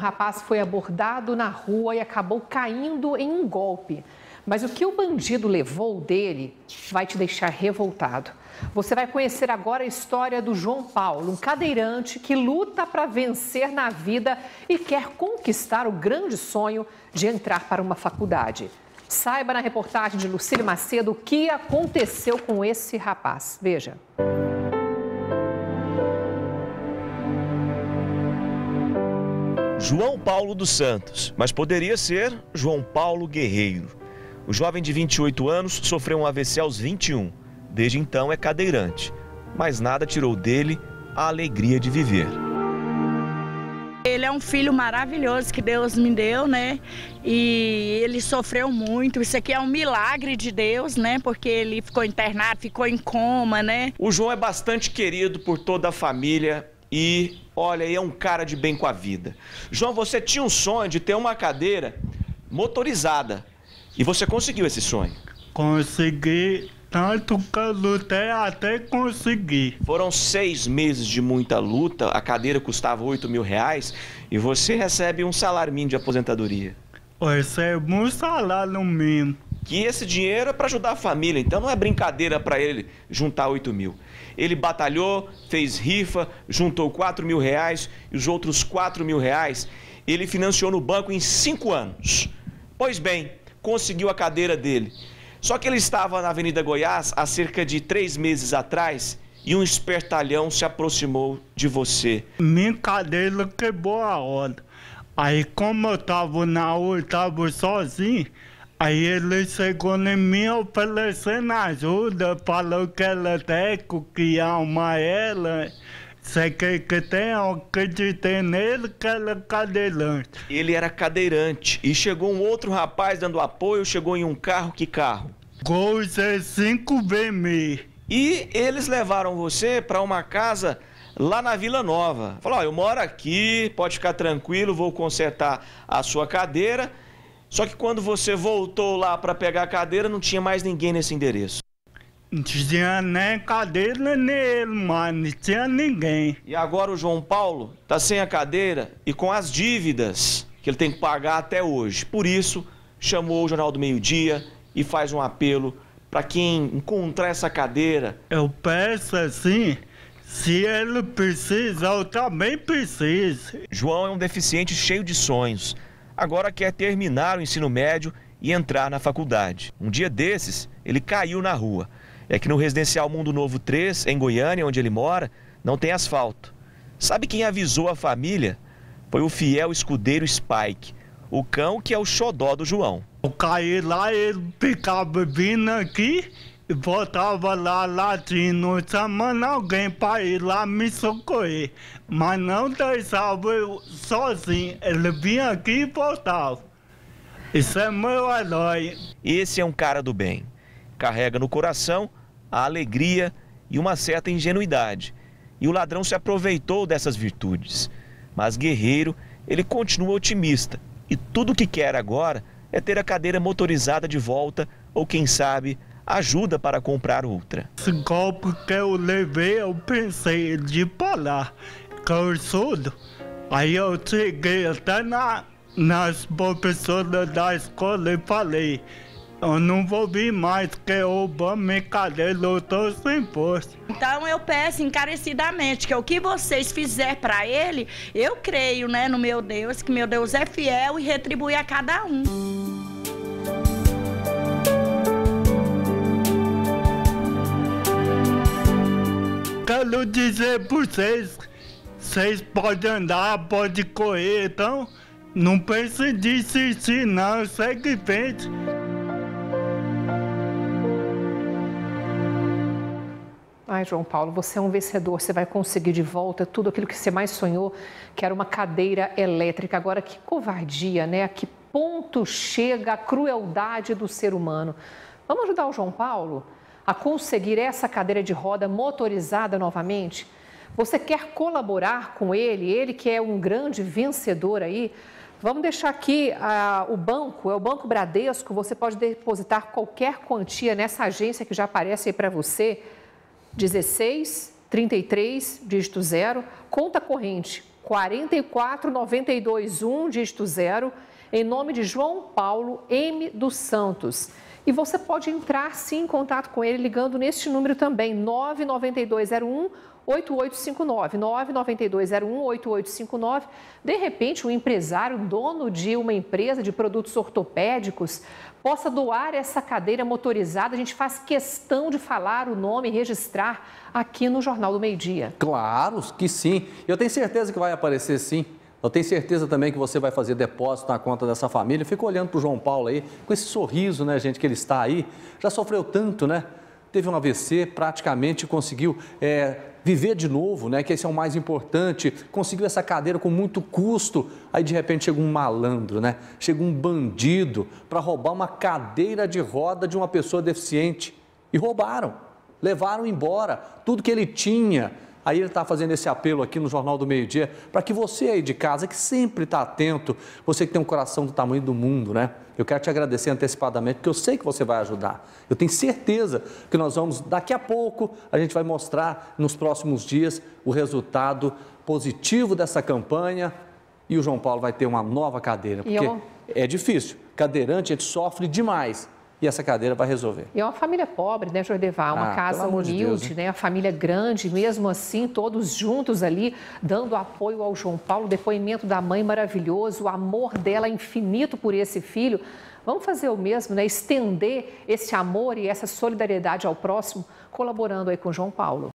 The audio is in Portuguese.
rapaz foi abordado na rua e acabou caindo em um golpe. Mas o que o bandido levou dele vai te deixar revoltado. Você vai conhecer agora a história do João Paulo, um cadeirante que luta para vencer na vida e quer conquistar o grande sonho de entrar para uma faculdade. Saiba na reportagem de Lucília Macedo o que aconteceu com esse rapaz. Veja. João Paulo dos Santos, mas poderia ser João Paulo Guerreiro. O jovem de 28 anos sofreu um AVC aos 21. Desde então é cadeirante, mas nada tirou dele a alegria de viver. Ele é um filho maravilhoso que Deus me deu, né? E ele sofreu muito. Isso aqui é um milagre de Deus, né? Porque ele ficou internado, ficou em coma, né? O João é bastante querido por toda a família e Olha, e é um cara de bem com a vida. João, você tinha um sonho de ter uma cadeira motorizada. E você conseguiu esse sonho? Consegui tanto que eu lutei até conseguir. Foram seis meses de muita luta, a cadeira custava 8 mil reais e você recebe um salário mínimo de aposentadoria. Recebo é, um salário mínimo que esse dinheiro é para ajudar a família, então não é brincadeira para ele juntar 8 mil. Ele batalhou, fez rifa, juntou 4 mil reais e os outros 4 mil reais ele financiou no banco em 5 anos. Pois bem, conseguiu a cadeira dele. Só que ele estava na Avenida Goiás há cerca de três meses atrás e um espertalhão se aproximou de você. Minha cadeira quebrou a roda. Aí como eu estava na rua, estava sozinho, Aí ele chegou em mim oferecendo ajuda, falou que ela tem que ama ela. Você quer que tenha? Eu acreditei nele que ela é cadeirante. Ele era cadeirante. E chegou um outro rapaz dando apoio, chegou em um carro, que carro? Gol C5 BM. E eles levaram você para uma casa lá na Vila Nova. Falou, ó, eu moro aqui, pode ficar tranquilo, vou consertar a sua cadeira só que quando você voltou lá para pegar a cadeira, não tinha mais ninguém nesse endereço. Não tinha nem cadeira nem ele, não tinha ninguém. E agora o João Paulo está sem a cadeira e com as dívidas que ele tem que pagar até hoje. Por isso, chamou o Jornal do Meio Dia e faz um apelo para quem encontrar essa cadeira. Eu peço assim, se ele precisa, eu também preciso. João é um deficiente cheio de sonhos agora quer terminar o ensino médio e entrar na faculdade. Um dia desses, ele caiu na rua. É que no residencial Mundo Novo 3, em Goiânia, onde ele mora, não tem asfalto. Sabe quem avisou a família? Foi o fiel escudeiro Spike, o cão que é o xodó do João. Eu caí lá, ele ficava vindo aqui, Voltava lá latindo, chamando alguém para ir lá me socorrer. Mas não deixava eu sozinho. Ele vinha aqui e voltava. Isso é meu herói. Esse é um cara do bem. Carrega no coração a alegria e uma certa ingenuidade. E o ladrão se aproveitou dessas virtudes. Mas guerreiro, ele continua otimista. E tudo o que quer agora é ter a cadeira motorizada de volta ou, quem sabe, ajuda para comprar outra. Esse golpe que eu levei, eu pensei de falar que eu Aí eu cheguei até na, nas professoras da escola e falei, eu não vou vir mais, que o me Obamacare estou sem força. Então eu peço encarecidamente que o que vocês fizer para ele, eu creio né, no meu Deus, que meu Deus é fiel e retribui a cada um. quero dizer para vocês, vocês podem andar, podem correr, então não pense de insistir não, segue em frente. Ai, João Paulo, você é um vencedor, você vai conseguir de volta tudo aquilo que você mais sonhou, que era uma cadeira elétrica. Agora, que covardia, né? A que ponto chega a crueldade do ser humano? Vamos ajudar o João Paulo? a conseguir essa cadeira de roda motorizada novamente? Você quer colaborar com ele? Ele que é um grande vencedor aí? Vamos deixar aqui ah, o banco, é o Banco Bradesco. Você pode depositar qualquer quantia nessa agência que já aparece aí para você. 16 33, dígito 0, conta corrente 44921, dígito 0, em nome de João Paulo M. dos Santos. E você pode entrar sim em contato com ele ligando neste número também, 99201 8859 99201 8859. De repente, um empresário, dono de uma empresa de produtos ortopédicos, possa doar essa cadeira motorizada. A gente faz questão de falar o nome e registrar aqui no Jornal do Meio Dia. Claro que sim. Eu tenho certeza que vai aparecer sim. Eu tenho certeza também que você vai fazer depósito na conta dessa família. Fico olhando para o João Paulo aí, com esse sorriso, né, gente, que ele está aí. Já sofreu tanto, né? Teve um AVC, praticamente conseguiu é, viver de novo, né? Que esse é o mais importante. Conseguiu essa cadeira com muito custo. Aí de repente chega um malandro, né? Chega um bandido para roubar uma cadeira de roda de uma pessoa deficiente. E roubaram, levaram embora tudo que ele tinha Aí ele está fazendo esse apelo aqui no Jornal do Meio Dia para que você aí de casa, que sempre está atento, você que tem um coração do tamanho do mundo, né? Eu quero te agradecer antecipadamente, porque eu sei que você vai ajudar. Eu tenho certeza que nós vamos, daqui a pouco, a gente vai mostrar nos próximos dias o resultado positivo dessa campanha e o João Paulo vai ter uma nova cadeira, porque eu... é difícil. Cadeirante, ele sofre demais e essa cadeira vai resolver. E é uma família pobre, né, Jordeval? Uma ah, casa humilde, de Deus, né? A família grande, mesmo assim, todos juntos ali, dando apoio ao João Paulo. Depoimento da mãe maravilhoso, o amor dela infinito por esse filho. Vamos fazer o mesmo, né? Estender esse amor e essa solidariedade ao próximo, colaborando aí com o João Paulo.